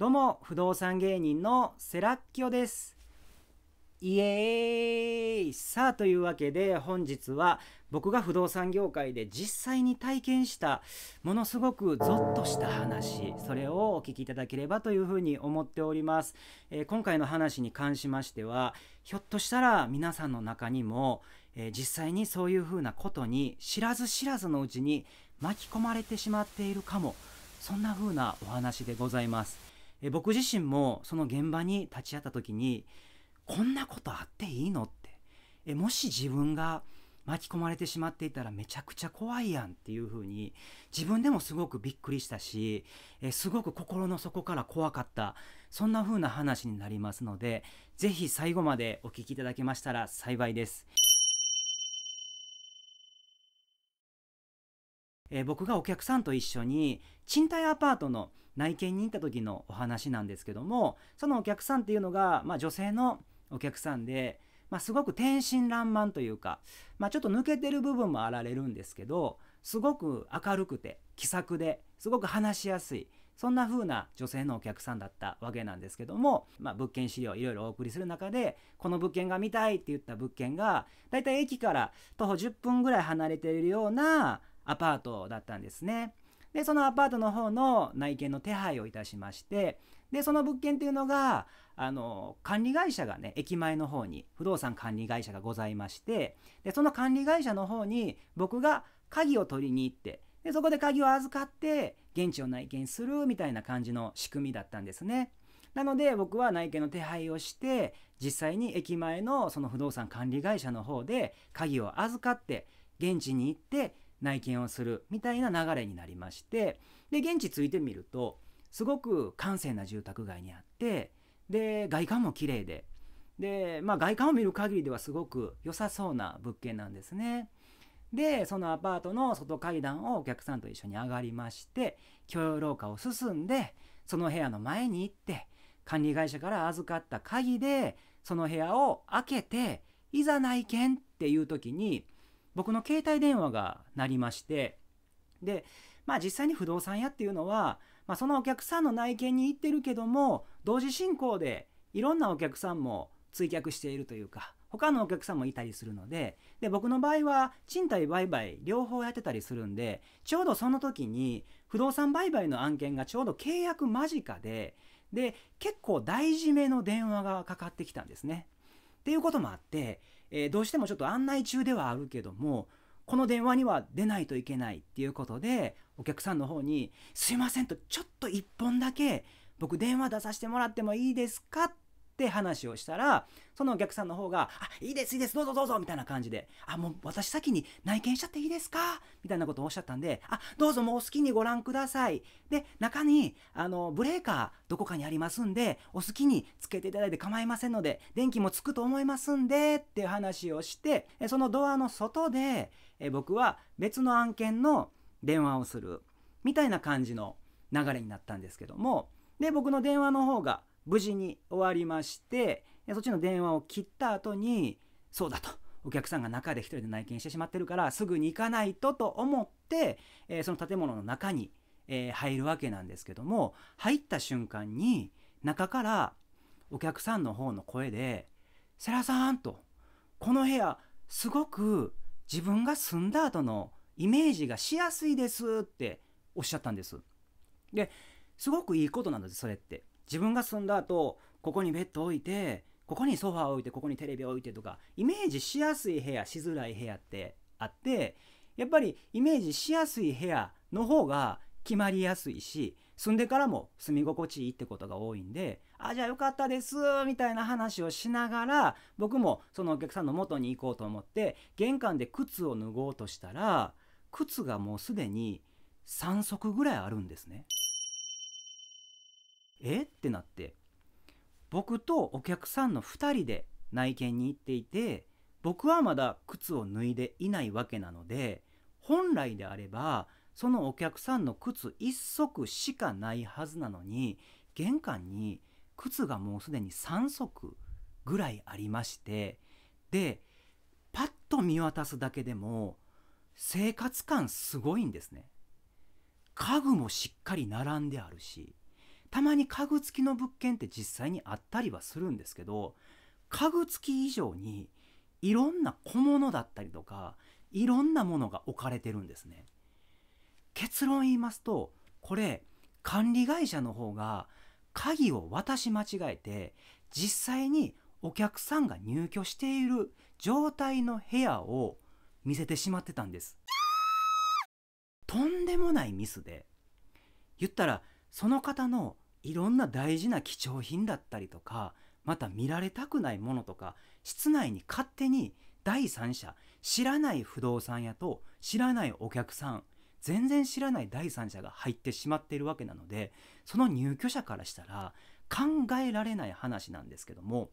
どうも不動産芸人のセラッキョですイエーイさあというわけで本日は僕が不動産業界で実際に体験したものすごくゾッとした話それをお聞きいただければというふうに思っております、えー、今回の話に関しましてはひょっとしたら皆さんの中にも、えー、実際にそういうふうなことに知らず知らずのうちに巻き込まれてしまっているかもそんなふうなお話でございますえ僕自身もその現場に立ち会った時にこんなことあっていいのってえもし自分が巻き込まれてしまっていたらめちゃくちゃ怖いやんっていうふうに自分でもすごくびっくりしたしえすごく心の底から怖かったそんなふうな話になりますのでぜひ最後までお聞きいただけましたら幸いです。え僕がお客さんと一緒に賃貸アパートの内見に行った時のお話なんですけどもそのお客さんっていうのが、まあ、女性のお客さんで、まあ、すごく天真爛漫というか、まあ、ちょっと抜けてる部分もあられるんですけどすごく明るくて気さくですごく話しやすいそんな風な女性のお客さんだったわけなんですけども、まあ、物件資料いろいろお送りする中でこの物件が見たいって言った物件がだいたい駅から徒歩10分ぐらい離れているようなアパートだったんですね。でそのアパートの方の内見の手配をいたしましてでその物件っていうのがあの管理会社がね駅前の方に不動産管理会社がございましてでその管理会社の方に僕が鍵を取りに行ってでそこで鍵を預かって現地を内見するみたいな感じの仕組みだったんですね。なので僕は内見の手配をして実際に駅前のその不動産管理会社の方で鍵を預かって現地に行って内見をするみたいな流れになりましてで現地着いてみるとすごく閑静な住宅街にあってで外観も綺麗ででまあ外観を見る限りではすごく良さそうな物件なんですね。でそのアパートの外階段をお客さんと一緒に上がりまして共用廊下を進んでその部屋の前に行って管理会社から預かった鍵でその部屋を開けていざ内見っていう時に僕の携帯電話が鳴りましてでまあ実際に不動産屋っていうのは、まあ、そのお客さんの内見に行ってるけども同時進行でいろんなお客さんも追客しているというか他のお客さんもいたりするのでで僕の場合は賃貸売買両方やってたりするんでちょうどその時に不動産売買の案件がちょうど契約間近でで結構大事めの電話がかかってきたんですね。っていうこともあってえー、どうしてもちょっと案内中ではあるけどもこの電話には出ないといけないっていうことでお客さんの方に「すいません」とちょっと1本だけ僕電話出させてもらってもいいですかっって話をしたらそのお客さんの方が「あいいですいいですどうぞどうぞ」みたいな感じで「あもう私先に内見しちゃっていいですか?」みたいなことをおっしゃったんで「あどうぞもうお好きにご覧ください」で中にあのブレーカーどこかにありますんでお好きにつけていただいて構いませんので電気もつくと思いますんでっていう話をしてそのドアの外で僕は別の案件の電話をするみたいな感じの流れになったんですけどもで僕の電話の方が無事に終わりましてそっちの電話を切った後にそうだとお客さんが中で1人で内見してしまってるからすぐに行かないとと思って、えー、その建物の中に、えー、入るわけなんですけども入った瞬間に中からお客さんの方の声で「世良さん」と「この部屋すごく自分が住んだ後のイメージがしやすいです」っておっしゃったんです。ですごくいいことなのでそれって。自分が住んだ後ここにベッド置いてここにソファー置いてここにテレビ置いてとかイメージしやすい部屋しづらい部屋ってあってやっぱりイメージしやすい部屋の方が決まりやすいし住んでからも住み心地いいってことが多いんで「あじゃあよかったです」みたいな話をしながら僕もそのお客さんの元に行こうと思って玄関で靴を脱ごうとしたら靴がもうすでに3足ぐらいあるんですね。えってなって僕とお客さんの2人で内見に行っていて僕はまだ靴を脱いでいないわけなので本来であればそのお客さんの靴1足しかないはずなのに玄関に靴がもうすでに3足ぐらいありましてでパッと見渡すだけでも生活感すごいんですね。家具もしっかり並んであるしたまに家具付きの物件って実際にあったりはするんですけど家具付き以上にいろんな小物だったりとかいろんなものが置かれてるんですね結論言いますとこれ管理会社の方が鍵を渡し間違えて実際にお客さんが入居している状態の部屋を見せてしまってたんですとんでもないミスで言ったらその方のいろんな大事な貴重品だったりとかまた見られたくないものとか室内に勝手に第三者知らない不動産屋と知らないお客さん全然知らない第三者が入ってしまっているわけなのでその入居者からしたら考えられない話なんですけども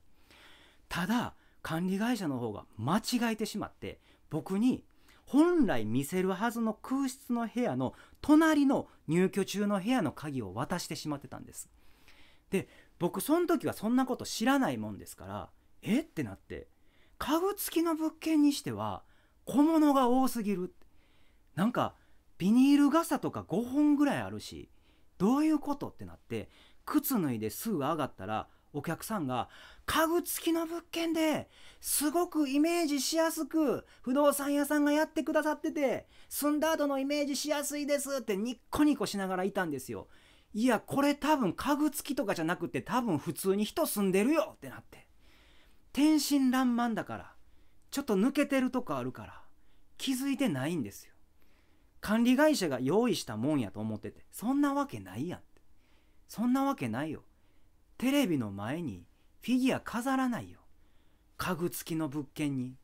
ただ管理会社の方が間違えてしまって僕に本来見せるはずの空室の部屋の隣の入居中の部屋の鍵を渡してしまってたんですで僕その時はそんなこと知らないもんですからえってなって家具付きの物件にしては小物が多すぎるなんかビニール傘とか5本ぐらいあるしどういうことってなって靴脱いですぐ上がったらお客さんが家具付きの物件ですごくイメージしやすく不動産屋さんがやってくださってて住んだ後のイメージしやすいですってニッコニコしながらいたんですよいやこれ多分家具付きとかじゃなくて多分普通に人住んでるよってなって天真爛漫だからちょっと抜けてるとこあるから気づいてないんですよ管理会社が用意したもんやと思っててそんなわけないやんってそんなわけないよテレビの前にフィギュア飾らないよ家具付きの物件に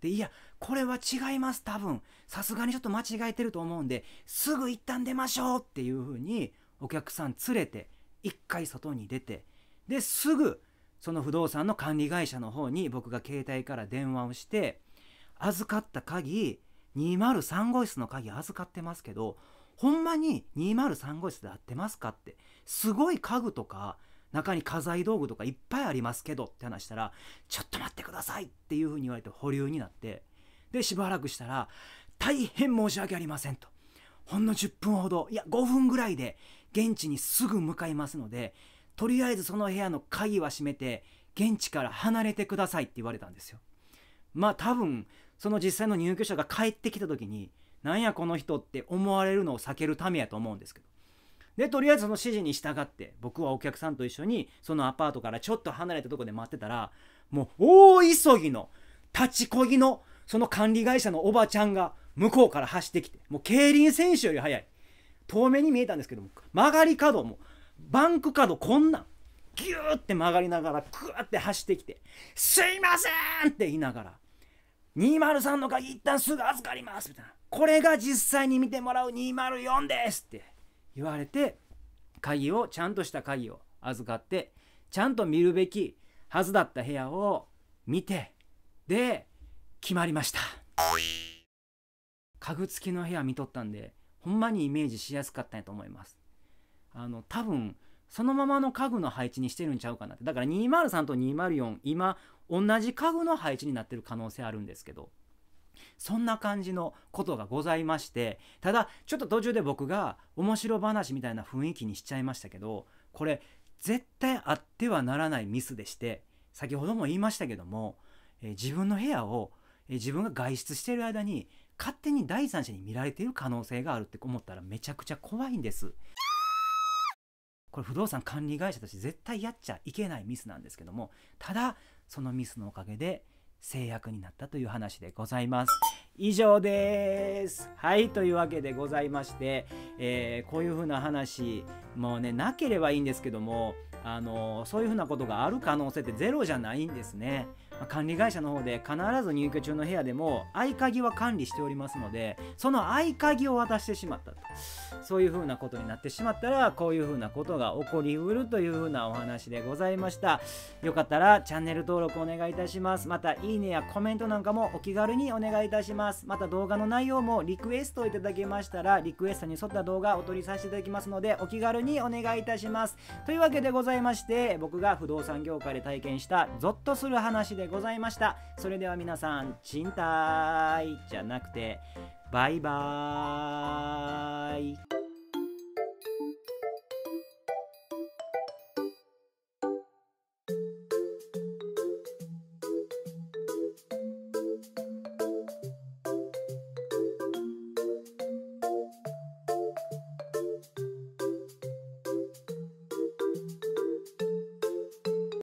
でいやこれは違います多分さすがにちょっと間違えてると思うんですぐ一旦出ましょうっていう風にお客さん連れて一回外に出てですぐその不動産の管理会社の方に僕が携帯から電話をして預かった鍵203号室の鍵預かってますけどほんまに203号室で合ってますかってすごい家具とか中に家財道具とかいっぱいありますけどって話したら、ちょっと待ってくださいっていうふうに言われて保留になって、で、しばらくしたら、大変申し訳ありませんと。ほんの10分ほど、いや、5分ぐらいで、現地にすぐ向かいますので、とりあえずその部屋の鍵は閉めて、現地から離れてくださいって言われたんですよ。まあ多分、その実際の入居者が帰ってきた時に、なんやこの人って思われるのを避けるためやと思うんですけど。でとりあえずその指示に従って僕はお客さんと一緒にそのアパートからちょっと離れたとこで待ってたらもう大急ぎの立ちこぎのその管理会社のおばちゃんが向こうから走ってきてもう競輪選手より速い遠目に見えたんですけども曲がり角もバンク角こんなんギューって曲がりながらクワって走ってきて「すいません!」って言いながら「203の鍵一旦すぐ預かります」みたいな「これが実際に見てもらう204です」って言われて鍵をちゃんとした鍵を預かってちゃんと見るべきはずだった部屋を見てで決まりました家具付きの部屋見とったんでほんまにイメージしやすかったんやと思いますあの多分そのままの家具の配置にしてるんちゃうかなってだから203と204今同じ家具の配置になってる可能性あるんですけどそんな感じのことがございましてただちょっと途中で僕が面白話みたいな雰囲気にしちゃいましたけどこれ絶対あってはならないミスでして先ほども言いましたけども、えー、自分の部屋を、えー、自分が外出している間に勝手に第三者に見られている可能性があるって思ったらめちゃくちゃ怖いんです。これ不動産管理会社として絶対やっちゃいけないミスなんですけどもただそのミスのおかげで制約になったという話でございます。以上です。はい、というわけでございまして、えー、こういうふうな話、もうね、なければいいんですけども、あのそういうふうなことがある可能性ってゼロじゃないんですね。ま管理会社の方で必ず入居中の部屋でも合鍵は管理しておりますのでその合鍵を渡してしまったとそういうふうなことになってしまったらこういうふうなことが起こりうるというふうなお話でございましたよかったらチャンネル登録お願いいたしますまたいいねやコメントなんかもお気軽にお願いいたしますまた動画の内容もリクエストをいただけましたらリクエストに沿った動画をお撮りさせていただきますのでお気軽にお願いいたしますというわけでございまして僕が不動産業界で体験したゾッとする話ででございましたそれでは皆さん賃貸じゃなくてバイバーイ